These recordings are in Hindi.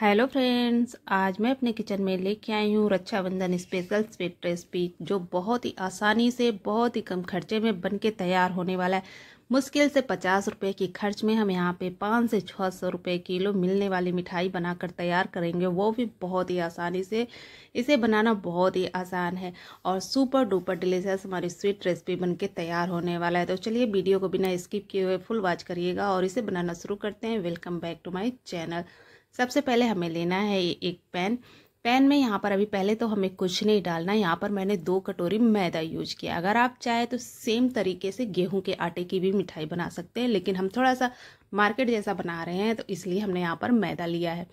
हेलो फ्रेंड्स आज मैं अपने किचन में लेके आई हूँ रक्षाबंधन स्पेशल स्वीट रेसिपी जो बहुत ही आसानी से बहुत ही कम खर्चे में बन के तैयार होने वाला है मुश्किल से पचास रुपये की खर्च में हम यहाँ पे पाँच से छः सौ रुपये किलो मिलने वाली मिठाई बनाकर तैयार करेंगे वो भी बहुत ही आसानी से इसे बनाना बहुत ही आसान है और सुपर डुपर डिलीशियस हमारी स्वीट रेसिपी बन के तैयार होने वाला है तो चलिए वीडियो को बिना स्किप किए हुए फुल वॉच करिएगा और इसे बनाना शुरू करते हैं welcome back to my channel सबसे पहले हमें लेना है एक पैन पैन में यहाँ पर अभी पहले तो हमें कुछ नहीं डालना यहाँ पर मैंने दो कटोरी मैदा यूज किया अगर आप चाहे तो सेम तरीके से गेहूं के आटे की भी मिठाई बना सकते हैं लेकिन हम थोड़ा सा मार्केट जैसा बना रहे हैं तो इसलिए हमने यहाँ पर मैदा लिया है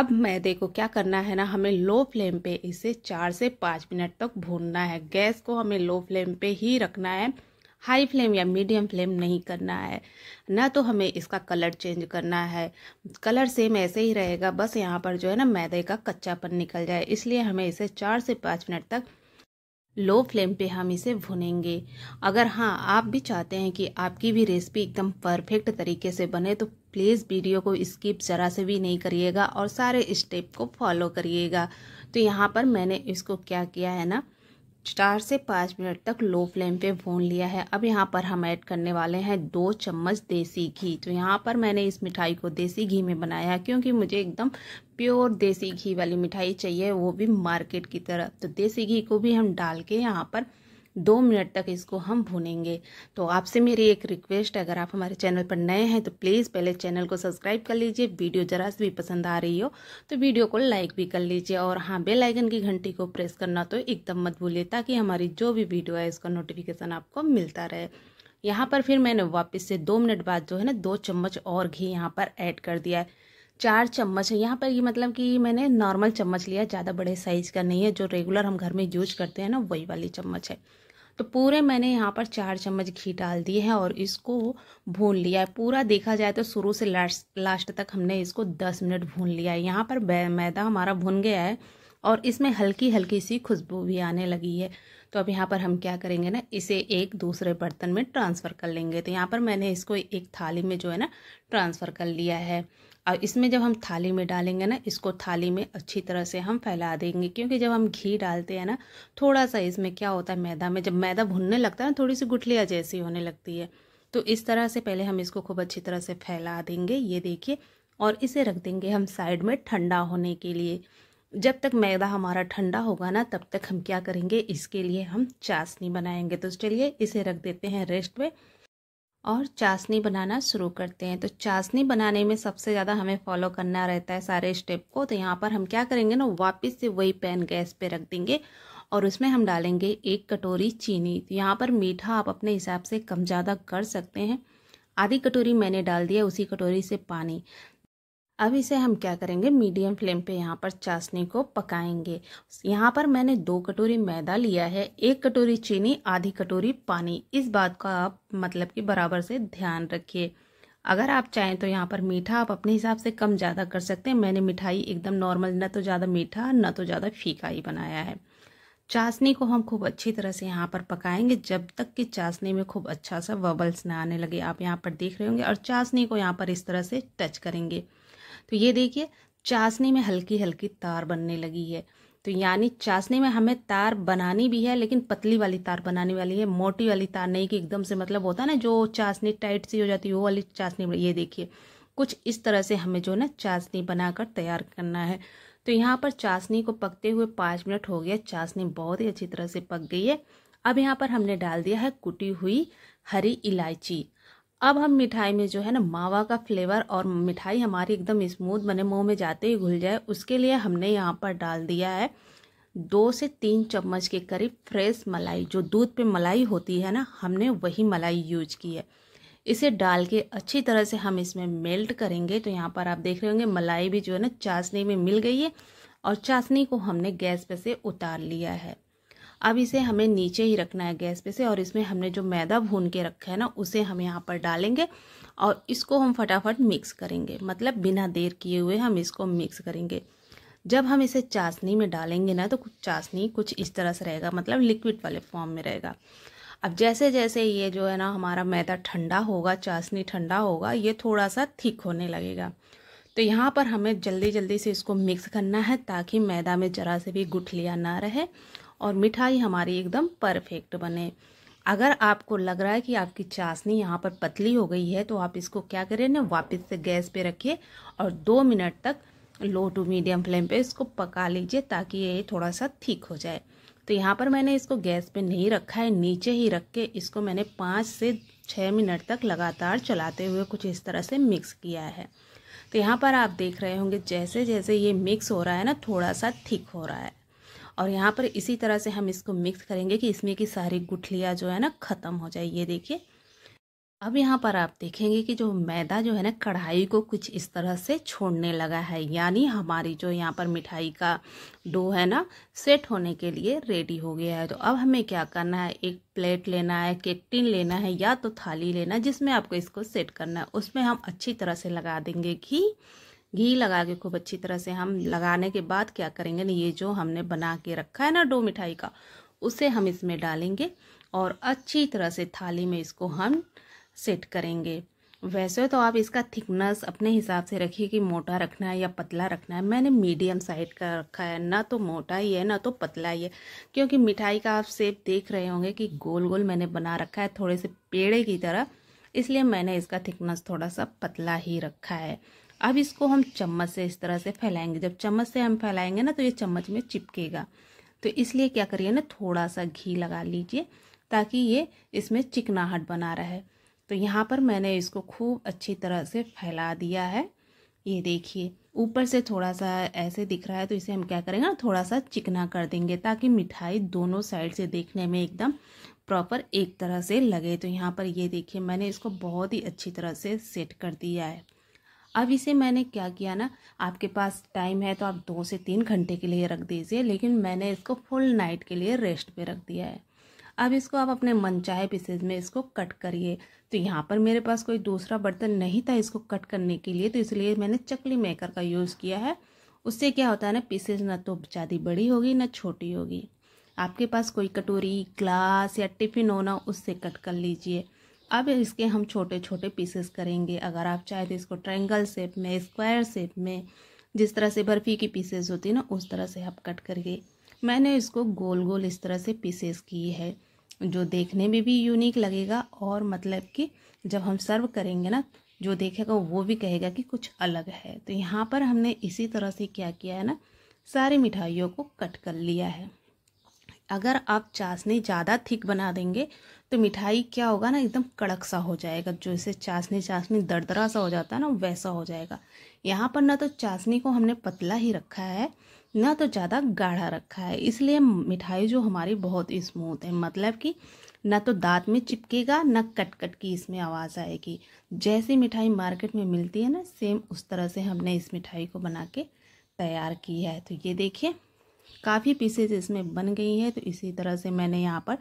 अब मैदे को क्या करना है ना हमें लो फ्लेम पे इसे चार से पाँच मिनट तक भूनना है गैस को हमें लो फ्लेम पे ही रखना है हाई फ्लेम या मीडियम फ्लेम नहीं करना है ना तो हमें इसका कलर चेंज करना है कलर सेम ऐसे ही रहेगा बस यहाँ पर जो है ना मैदे का कच्चापन निकल जाए इसलिए हमें इसे चार से पाँच मिनट तक लो फ्लेम पे हम इसे भुनेंगे अगर हाँ आप भी चाहते हैं कि आपकी भी रेसिपी एकदम परफेक्ट तरीके से बने तो प्लीज़ वीडियो को स्किप ज़रा से भी नहीं करिएगा और सारे स्टेप को फॉलो करिएगा तो यहाँ पर मैंने इसको क्या किया है ना चार से पाँच मिनट तक लो फ्लेम पे भून लिया है अब यहाँ पर हम ऐड करने वाले हैं दो चम्मच देसी घी तो यहाँ पर मैंने इस मिठाई को देसी घी में बनाया क्योंकि मुझे एकदम प्योर देसी घी वाली मिठाई चाहिए वो भी मार्केट की तरह तो देसी घी को भी हम डाल के यहाँ पर दो मिनट तक इसको हम भूनेंगे तो आपसे मेरी एक रिक्वेस्ट है अगर आप हमारे चैनल पर नए हैं तो प्लीज़ पहले चैनल को सब्सक्राइब कर लीजिए वीडियो जरा से भी पसंद आ रही हो तो वीडियो को लाइक भी कर लीजिए और हाँ बेल आइकन की घंटी को प्रेस करना तो एकदम मत भूलिए ताकि हमारी जो भी वीडियो है इसका नोटिफिकेशन आपको मिलता रहे यहाँ पर फिर मैंने वापस से दो मिनट बाद जो है ना दो चम्मच और घी यहाँ पर ऐड कर दिया है चार चम्मच है यहाँ पर ये मतलब कि मैंने नॉर्मल चम्मच लिया ज़्यादा बड़े साइज़ का नहीं है जो रेगुलर हम घर में यूज करते हैं ना वही वाली चम्मच है तो पूरे मैंने यहाँ पर चार चम्मच घी डाल दिए हैं और इसको भून लिया है पूरा देखा जाए तो शुरू से लास्ट लास्ट तक हमने इसको दस मिनट भून लिया है यहाँ पर मैदा हमारा भून गया है और इसमें हल्की हल्की सी खुशबू भी आने लगी है तो अब यहाँ पर हम क्या करेंगे ना इसे एक दूसरे बर्तन में ट्रांसफ़र कर लेंगे तो यहाँ पर मैंने इसको एक थाली में जो है ना ट्रांसफ़र कर लिया है और इसमें जब हम थाली में डालेंगे ना इसको थाली में अच्छी तरह से हम फैला देंगे क्योंकि जब हम घी डालते हैं ना थोड़ा सा इसमें क्या होता है मैदा में जब मैदा भुनने लगता है ना थोड़ी सी गुठलियाँ जैसी होने लगती है तो इस तरह से पहले हम इसको खूब अच्छी तरह से फैला देंगे ये देखिए और इसे रख देंगे हम साइड में ठंडा होने के लिए जब तक मैदा हमारा ठंडा होगा ना तब तक हम क्या करेंगे इसके लिए हम चाशनी बनाएंगे तो चलिए इसे रख देते हैं रेस्ट में और चाशनी बनाना शुरू करते हैं तो चाशनी बनाने में सबसे ज़्यादा हमें फॉलो करना रहता है सारे स्टेप को तो यहाँ पर हम क्या करेंगे ना वापस से वही पैन गैस पे रख देंगे और उसमें हम डालेंगे एक कटोरी चीनी तो यहाँ पर मीठा आप अपने हिसाब से कम ज़्यादा कर सकते हैं आधी कटोरी मैंने डाल दिया उसी कटोरी से पानी अब इसे हम क्या करेंगे मीडियम फ्लेम पे यहाँ पर चाशनी को पकाएंगे यहाँ पर मैंने दो कटोरी मैदा लिया है एक कटोरी चीनी आधी कटोरी पानी इस बात का आप मतलब कि बराबर से ध्यान रखिए अगर आप चाहें तो यहाँ पर मीठा आप अपने हिसाब से कम ज़्यादा कर सकते हैं मैंने मिठाई एकदम नॉर्मल न तो ज़्यादा मीठा न तो ज़्यादा फीका ही बनाया है चाशनी को हम खूब अच्छी तरह से यहाँ पर पकाएंगे जब तक कि चाशनी में खूब अच्छा सा बबल्स ना आने लगे आप यहाँ पर देख रहे होंगे और चाशनी को यहाँ पर इस तरह से टच करेंगे तो ये देखिए चाशनी में हल्की हल्की तार बनने लगी है तो यानी चाशनी में हमें तार बनानी भी है लेकिन पतली वाली तार बनाने वाली है मोटी वाली तार नहीं कि एकदम से मतलब होता है ना जो चाशनी टाइट सी हो जाती है वो वाली चाशनी ये देखिए कुछ इस तरह से हमें जो ना चाशनी बनाकर तैयार करना है तो यहाँ पर चाशनी को पकते हुए पाँच मिनट हो गया चाशनी बहुत ही अच्छी तरह से पक गई है अब यहाँ पर हमने डाल दिया है कुटी हुई हरी इलायची अब हम मिठाई में जो है ना मावा का फ्लेवर और मिठाई हमारी एकदम स्मूथ बने मुंह में जाते ही घुल जाए उसके लिए हमने यहाँ पर डाल दिया है दो से तीन चम्मच के करीब फ्रेश मलाई जो दूध पे मलाई होती है ना हमने वही मलाई यूज की है इसे डाल के अच्छी तरह से हम इसमें मेल्ट करेंगे तो यहाँ पर आप देख रहे होंगे मलाई भी जो है ना चाशनी में मिल गई है और चाशनी को हमने गैस पे से उतार लिया है अब इसे हमें नीचे ही रखना है गैस पे से और इसमें हमने जो मैदा भून के रखा है ना उसे हम यहाँ पर डालेंगे और इसको हम फटाफट मिक्स करेंगे मतलब बिना देर किए हुए हम इसको मिक्स करेंगे जब हम इसे चाशनी में डालेंगे ना तो कुछ चाशनी कुछ इस तरह से रहेगा मतलब लिक्विड वाले फॉर्म में रहेगा अब जैसे जैसे ये जो है ना हमारा मैदा ठंडा होगा चाशनी ठंडा होगा ये थोड़ा सा थिक होने लगेगा तो यहाँ पर हमें जल्दी जल्दी से इसको मिक्स करना है ताकि मैदा में ज़रा से भी गुठलियाँ ना रहे और मिठाई हमारी एकदम परफेक्ट बने अगर आपको लग रहा है कि आपकी चाशनी यहाँ पर पतली हो गई है तो आप इसको क्या करें ना वापस से गैस पे रखिए और दो मिनट तक लो टू मीडियम फ्लेम पे इसको पका लीजिए ताकि ये थोड़ा सा ठीक हो जाए तो यहाँ पर मैंने इसको गैस पे नहीं रखा है नीचे ही रख के इसको मैंने पाँच से छः मिनट तक लगातार चलाते हुए कुछ इस तरह से मिक्स किया है तो यहाँ पर आप देख रहे होंगे जैसे जैसे ये मिक्स हो रहा है ना थोड़ा सा ठीक हो रहा है और यहाँ पर इसी तरह से हम इसको मिक्स करेंगे कि इसमें की सारी गुठलियाँ जो है ना ख़त्म हो जाए ये देखिए अब यहाँ पर आप देखेंगे कि जो मैदा जो है ना कढ़ाई को कुछ इस तरह से छोड़ने लगा है यानी हमारी जो यहाँ पर मिठाई का डो है ना सेट होने के लिए रेडी हो गया है तो अब हमें क्या करना है एक प्लेट लेना है केक टिन लेना है या तो थाली लेना है जिसमें आपको इसको सेट करना है उसमें हम अच्छी तरह से लगा देंगे घी घी लगा के खूब अच्छी तरह से हम लगाने के बाद क्या करेंगे ना ये जो हमने बना के रखा है ना डो मिठाई का उसे हम इसमें डालेंगे और अच्छी तरह से थाली में इसको हम सेट करेंगे वैसे तो आप इसका थिकनेस अपने हिसाब से रखिए कि मोटा रखना है या पतला रखना है मैंने मीडियम साइड का रखा है ना तो मोटा ही है ना तो पतला ही है क्योंकि मिठाई का आप सेप देख रहे होंगे कि गोल गोल मैंने बना रखा है थोड़े से पेड़े की तरह इसलिए मैंने इसका थिकनेस थोड़ा सा पतला ही रखा है अब इसको हम चम्मच से इस तरह से फैलाएंगे जब चम्मच से हम फैलाएंगे ना तो ये चम्मच में चिपकेगा तो इसलिए क्या करिए ना थोड़ा सा घी लगा लीजिए ताकि ये इसमें चिकनाहट बना रहे तो यहाँ पर मैंने इसको खूब अच्छी तरह से फैला दिया है ये देखिए ऊपर से थोड़ा सा ऐसे दिख रहा है तो इसे हम क्या करेंगे ना थोड़ा सा चिकना कर देंगे ताकि मिठाई दोनों साइड से देखने में एकदम प्रॉपर एक तरह से लगे तो यहाँ पर ये देखिए मैंने इसको बहुत ही अच्छी तरह से सेट कर दिया है अब इसे मैंने क्या किया ना आपके पास टाइम है तो आप दो से तीन घंटे के लिए रख दीजिए लेकिन मैंने इसको फुल नाइट के लिए रेस्ट पे रख दिया है अब इसको आप अपने मनचाहे पीसेज में इसको कट करिए तो यहाँ पर मेरे पास कोई दूसरा बर्तन नहीं था इसको कट करने के लिए तो इसलिए मैंने चकली मेकर का यूज़ किया है उससे क्या होता है ना पीसेज ना तो ज़्यादा बड़ी होगी ना छोटी होगी आपके पास कोई कटोरी ग्लास या टिफ़िन हो ना उससे कट कर लीजिए अब इसके हम छोटे छोटे पीसेस करेंगे अगर आप चाहे तो इसको ट्रायंगल शेप में स्क्वायर शेप में जिस तरह से बर्फ़ी की पीसेस होती है ना उस तरह से आप कट करके मैंने इसको गोल गोल इस तरह से पीसेस की है जो देखने में भी यूनिक लगेगा और मतलब कि जब हम सर्व करेंगे ना जो देखेगा वो भी कहेगा कि कुछ अलग है तो यहाँ पर हमने इसी तरह से क्या किया है ना सारी मिठाइयों को कट कर लिया है अगर आप चाशनी ज़्यादा थिक बना देंगे तो मिठाई क्या होगा ना एकदम कड़क सा हो जाएगा जो इसे चाशनी चाशनी दरदरा सा हो जाता है ना वैसा हो जाएगा यहाँ पर ना तो चाशनी को हमने पतला ही रखा है ना तो ज़्यादा गाढ़ा रखा है इसलिए मिठाई जो हमारी बहुत ही स्मूथ है मतलब कि ना तो दांत में चिपकेगा ना कट कट की इसमें आवाज़ आएगी जैसी मिठाई मार्केट में मिलती है ना सेम उस तरह से हमने इस मिठाई को बना के तैयार की है तो ये देखिए काफ़ी पीसेज इसमें बन गई हैं तो इसी तरह से मैंने यहाँ पर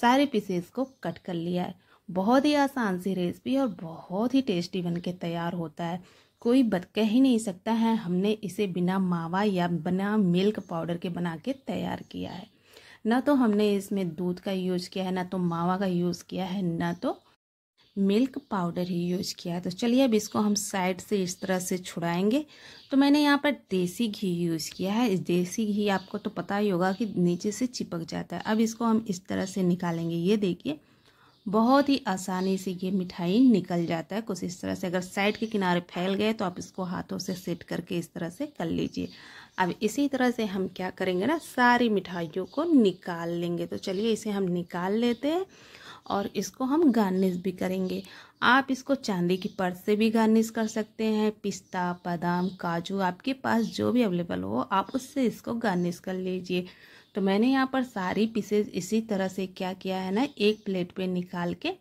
सारे पीसेज को कट कर लिया है बहुत ही आसान सी रेसिपी और बहुत ही टेस्टी बन के तैयार होता है कोई बत कह ही नहीं सकता है हमने इसे बिना मावा या बिना मिल्क पाउडर के बना के तैयार किया है ना तो हमने इसमें दूध का यूज़ किया है ना तो मावा का यूज़ किया है ना तो मिल्क पाउडर ही यूज़ किया है तो चलिए अब इसको हम साइड से इस तरह से छुड़ाएंगे तो मैंने यहाँ पर देसी घी यूज़ किया है इस देसी घी आपको तो पता ही होगा कि नीचे से चिपक जाता है अब इसको हम इस तरह से निकालेंगे ये देखिए बहुत ही आसानी से ये मिठाई निकल जाता है कुछ इस तरह से अगर साइड के किनारे फैल गए तो आप इसको हाथों से सेट करके इस तरह से कर लीजिए अब इसी तरह से हम क्या करेंगे ना सारी मिठाइयों को निकाल लेंगे तो चलिए इसे हम निकाल लेते हैं और इसको हम गार्निश भी करेंगे आप इसको चांदी की पर्स से भी गार्निश कर सकते हैं पिस्ता बादाम काजू आपके पास जो भी अवेलेबल हो आप उससे इसको गार्निश कर लीजिए तो मैंने यहाँ पर सारी पीसेज इसी तरह से क्या किया है ना एक प्लेट पे निकाल के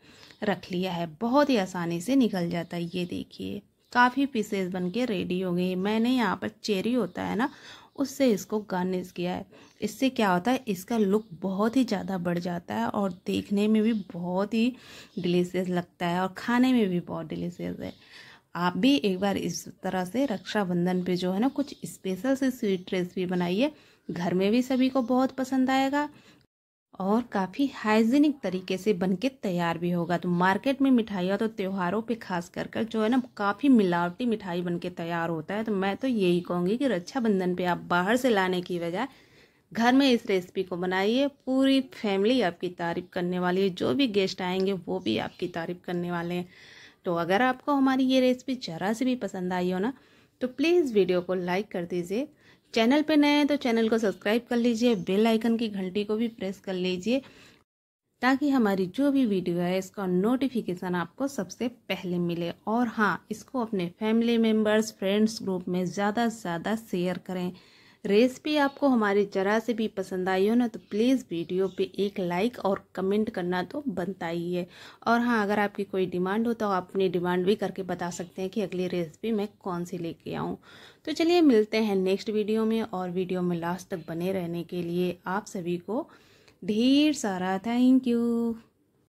रख लिया है बहुत ही आसानी से निकल जाता है ये देखिए काफ़ी पीसेस बन के रेडी हो गई मैंने यहाँ पर चेरी होता है ना उससे इसको गार्निश किया है इससे क्या होता है इसका लुक बहुत ही ज़्यादा बढ़ जाता है और देखने में भी बहुत ही डिलीशियस लगता है और खाने में भी बहुत डिलीशियस है आप भी एक बार इस तरह से रक्षाबंधन पे जो है ना कुछ स्पेशल से स्वीट रेसिपी बनाइए घर में भी सभी को बहुत पसंद आएगा और काफ़ी हाइजीनिक तरीके से बन के तैयार भी होगा तो मार्केट में मिठाइयाँ तो त्योहारों पे खास कर कर जो है ना काफ़ी मिलावटी मिठाई बन के तैयार होता है तो मैं तो यही कहूँगी कि रक्षाबंधन पे आप बाहर से लाने की बजाय घर में इस रेसिपी को बनाइए पूरी फैमिली आपकी तारीफ़ करने वाली है जो भी गेस्ट आएंगे वो भी आपकी तारीफ़ करने वाले हैं तो अगर आपको हमारी ये रेसिपी ज़रा से भी पसंद आई हो ना तो प्लीज़ वीडियो को लाइक कर दीजिए चैनल पे नए हैं तो चैनल को सब्सक्राइब कर लीजिए बेल आइकन की घंटी को भी प्रेस कर लीजिए ताकि हमारी जो भी वीडियो है इसका नोटिफिकेशन आपको सबसे पहले मिले और हाँ इसको अपने फैमिली मेम्बर्स फ्रेंड्स ग्रुप में ज़्यादा से ज़्यादा शेयर करें रेसिपी आपको हमारे ज़रा से भी पसंद आई हो ना तो प्लीज़ वीडियो पे एक लाइक और कमेंट करना तो बनता ही है और हाँ अगर आपकी कोई डिमांड हो तो आप अपनी डिमांड भी करके बता सकते हैं कि अगली रेसिपी मैं कौन सी लेके आऊँ तो चलिए मिलते हैं नेक्स्ट वीडियो में और वीडियो में लास्ट तक बने रहने के लिए आप सभी को ढेर सारा थैंक यू